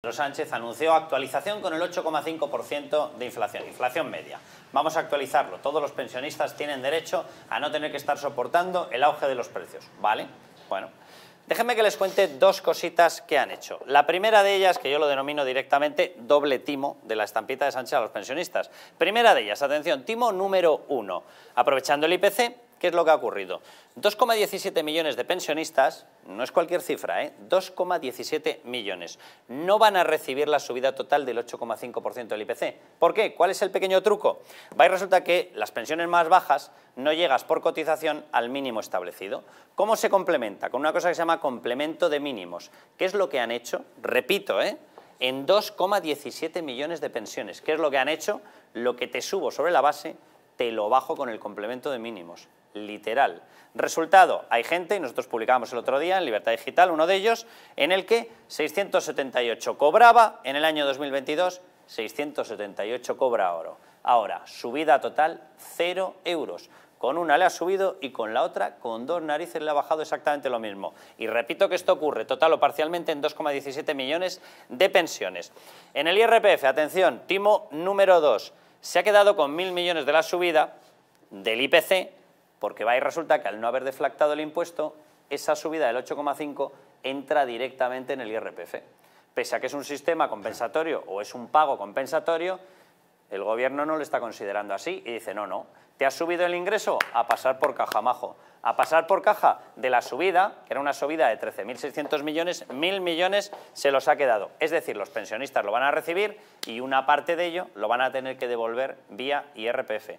Pedro Sánchez anunció actualización con el 8,5% de inflación, inflación media. Vamos a actualizarlo. Todos los pensionistas tienen derecho a no tener que estar soportando el auge de los precios. ¿Vale? Bueno. Déjenme que les cuente dos cositas que han hecho. La primera de ellas, que yo lo denomino directamente doble timo de la estampita de Sánchez a los pensionistas. Primera de ellas, atención, timo número uno. Aprovechando el IPC, ¿Qué es lo que ha ocurrido? 2,17 millones de pensionistas, no es cualquier cifra, 2,17 ¿eh? millones, no van a recibir la subida total del 8,5% del IPC. ¿Por qué? ¿Cuál es el pequeño truco? Va resulta que las pensiones más bajas no llegas por cotización al mínimo establecido. ¿Cómo se complementa? Con una cosa que se llama complemento de mínimos. ¿Qué es lo que han hecho? Repito, ¿eh? en 2,17 millones de pensiones. ¿Qué es lo que han hecho? Lo que te subo sobre la base te lo bajo con el complemento de mínimos, literal. Resultado, hay gente, y nosotros publicábamos el otro día en Libertad Digital, uno de ellos, en el que 678 cobraba, en el año 2022, 678 cobra oro. Ahora, subida total, 0 euros. Con una le ha subido y con la otra, con dos narices, le ha bajado exactamente lo mismo. Y repito que esto ocurre total o parcialmente en 2,17 millones de pensiones. En el IRPF, atención, timo número 2, se ha quedado con mil millones de la subida del IPC, porque va y resulta que al no haber deflactado el impuesto, esa subida del 8,5 entra directamente en el IRPF. Pese a que es un sistema compensatorio o es un pago compensatorio, el gobierno no lo está considerando así y dice, no, no, te has subido el ingreso a pasar por caja majo, a pasar por caja de la subida, que era una subida de 13.600 millones, 1.000 millones se los ha quedado. Es decir, los pensionistas lo van a recibir y una parte de ello lo van a tener que devolver vía IRPF.